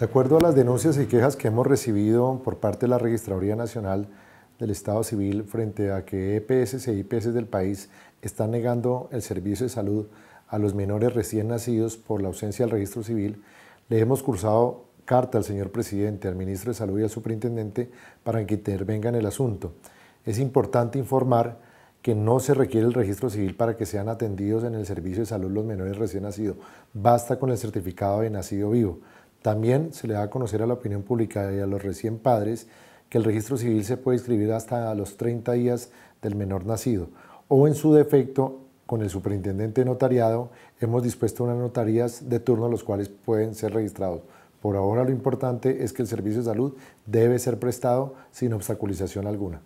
De acuerdo a las denuncias y quejas que hemos recibido por parte de la Registraduría Nacional del Estado Civil frente a que EPS e IPS e del país están negando el servicio de salud a los menores recién nacidos por la ausencia del registro civil, le hemos cursado carta al señor presidente, al ministro de Salud y al superintendente para que intervengan en el asunto. Es importante informar que no se requiere el registro civil para que sean atendidos en el servicio de salud los menores recién nacidos. Basta con el certificado de nacido vivo. También se le da a conocer a la opinión pública y a los recién padres que el registro civil se puede inscribir hasta los 30 días del menor nacido o en su defecto con el superintendente notariado hemos dispuesto unas notarías de turno los cuales pueden ser registrados. Por ahora lo importante es que el servicio de salud debe ser prestado sin obstaculización alguna.